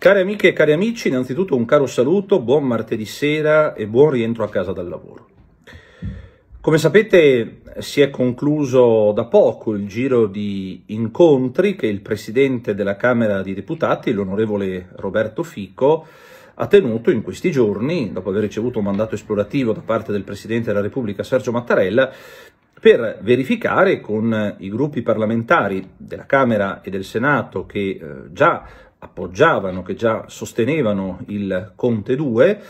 Cari amiche e cari amici, innanzitutto un caro saluto, buon martedì sera e buon rientro a casa dal lavoro. Come sapete si è concluso da poco il giro di incontri che il Presidente della Camera dei Deputati, l'onorevole Roberto Fico, ha tenuto in questi giorni, dopo aver ricevuto un mandato esplorativo da parte del Presidente della Repubblica Sergio Mattarella, per verificare con i gruppi parlamentari della Camera e del Senato che eh, già appoggiavano, che già sostenevano il Conte 2,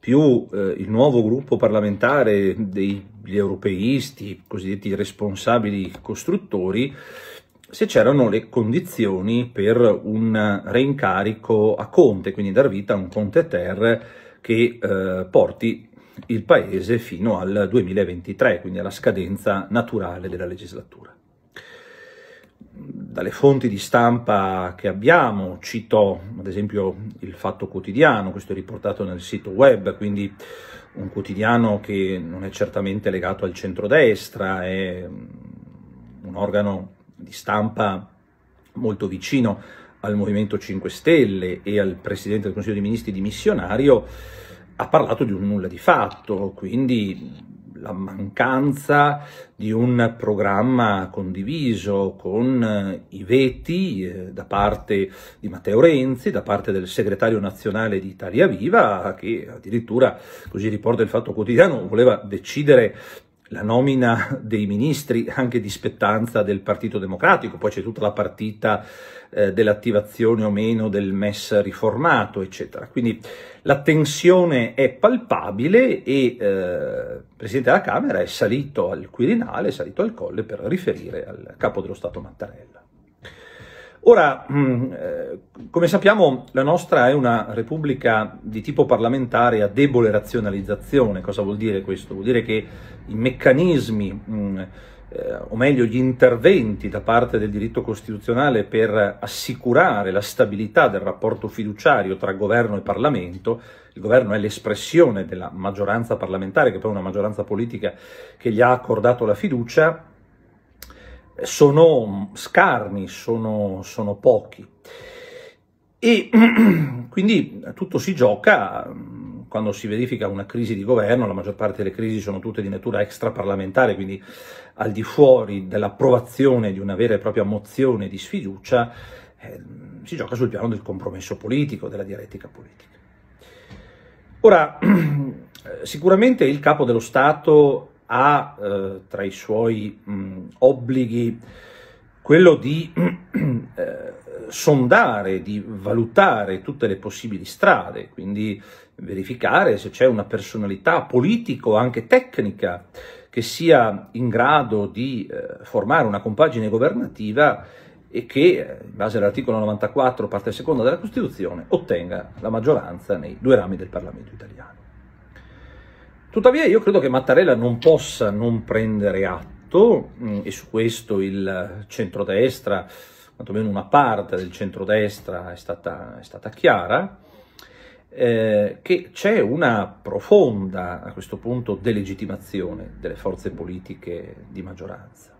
più eh, il nuovo gruppo parlamentare degli europeisti, i cosiddetti responsabili costruttori, se c'erano le condizioni per un reincarico a Conte, quindi dar vita a un Conte Ter che eh, porti il Paese fino al 2023, quindi alla scadenza naturale della legislatura dalle fonti di stampa che abbiamo, cito ad esempio il Fatto Quotidiano, questo è riportato nel sito web, quindi un quotidiano che non è certamente legato al centrodestra, è mm, un organo di stampa molto vicino al Movimento 5 Stelle e al Presidente del Consiglio dei Ministri dimissionario, ha parlato di un nulla di fatto, quindi la mancanza di un programma condiviso con eh, i veti eh, da parte di Matteo Renzi, da parte del segretario nazionale di Italia Viva, che addirittura, così riporta il Fatto Quotidiano, voleva decidere la nomina dei ministri anche di spettanza del Partito Democratico, poi c'è tutta la partita eh, dell'attivazione o meno del MES riformato, eccetera. Quindi la tensione è palpabile e eh, il Presidente della Camera è salito al Quirinale, è salito al Colle per riferire al Capo dello Stato Mattarella. Ora, mm, eh, come sappiamo, la nostra è una repubblica di tipo parlamentare a debole razionalizzazione. Cosa vuol dire questo? Vuol dire che i meccanismi, mm, eh, o meglio gli interventi da parte del diritto costituzionale per assicurare la stabilità del rapporto fiduciario tra governo e Parlamento, il governo è l'espressione della maggioranza parlamentare, che poi è una maggioranza politica che gli ha accordato la fiducia, sono scarni, sono, sono pochi. E quindi tutto si gioca mm, quando si verifica una crisi di governo, la maggior parte delle crisi sono tutte di natura extraparlamentare, quindi al di fuori dell'approvazione di una vera e propria mozione di sfiducia, eh, si gioca sul piano del compromesso politico, della dialettica politica. Ora, sicuramente il capo dello Stato ha eh, tra i suoi mh, mm, obblighi quello di eh, sondare, di valutare tutte le possibili strade, quindi verificare se c'è una personalità politico, anche tecnica che sia in grado di eh, formare una compagine governativa e che, eh, in base all'articolo 94, parte seconda della Costituzione, ottenga la maggioranza nei due rami del Parlamento italiano. Tuttavia io credo che Mattarella non possa non prendere atto, mm, e su questo il centrodestra, quantomeno una parte del centrodestra è stata, è stata chiara, eh, che c'è una profonda, a questo punto, delegittimazione delle forze politiche di maggioranza.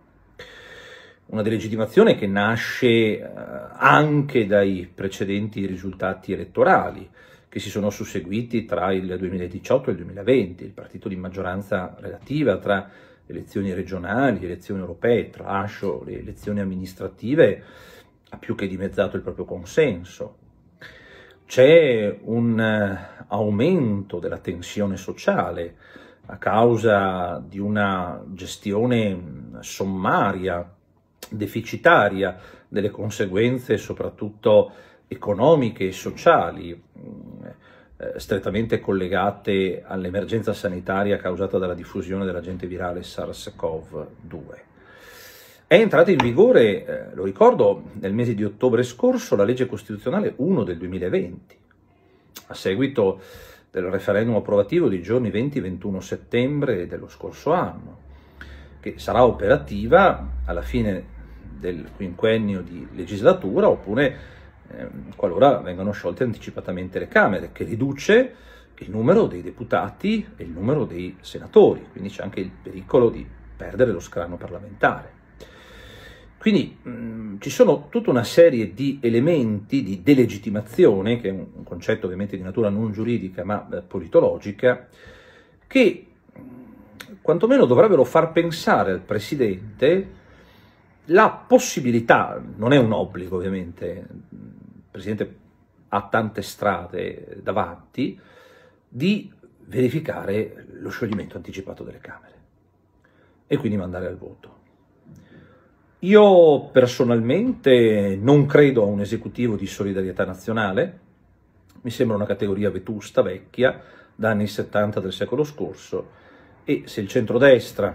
Una delegittimazione che nasce eh, anche dai precedenti risultati elettorali, che si sono susseguiti tra il 2018 e il 2020, il partito di maggioranza relativa tra elezioni regionali, elezioni europee, trascio, le elezioni amministrative, ha più che dimezzato il proprio consenso. C'è un eh, aumento della tensione sociale a causa di una gestione sommaria, deficitaria delle conseguenze soprattutto economiche e sociali eh, strettamente collegate all'emergenza sanitaria causata dalla diffusione dell'agente virale SARS-CoV-2. È entrata in vigore, eh, lo ricordo, nel mese di ottobre scorso la legge costituzionale 1 del 2020, a seguito del referendum approvativo di giorni 20-21 settembre dello scorso anno, che sarà operativa alla fine del quinquennio di legislatura oppure Ehm, qualora vengano sciolte anticipatamente le Camere, che riduce il numero dei deputati e il numero dei senatori, quindi c'è anche il pericolo di perdere lo scranno parlamentare. Quindi mh, mm, ci sono tutta una serie di elementi di delegittimazione, che è un, un concetto ovviamente di natura non giuridica ma eh, politologica, che mh, mm, quantomeno dovrebbero far pensare al Presidente la possibilità, non è un obbligo ovviamente, Presidente ha tante strade davanti, di verificare lo scioglimento anticipato delle Camere e quindi mandare al voto. Io personalmente non credo a un esecutivo di solidarietà nazionale, mi sembra una categoria vetusta, vecchia, da anni 70 del secolo scorso e se il centrodestra,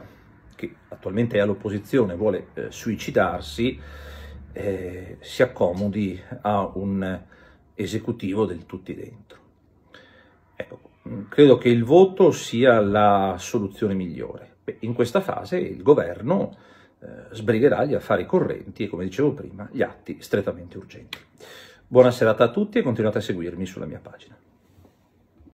che attualmente è all'opposizione, vuole eh, suicidarsi, eh, si accomodi a un esecutivo del tutti dentro. Ecco, mm, credo che il voto sia la soluzione migliore. Beh, in questa fase il governo eh, sbrigherà gli affari correnti e, come dicevo prima, gli atti strettamente urgenti. Buona serata a tutti e continuate a seguirmi sulla mia pagina.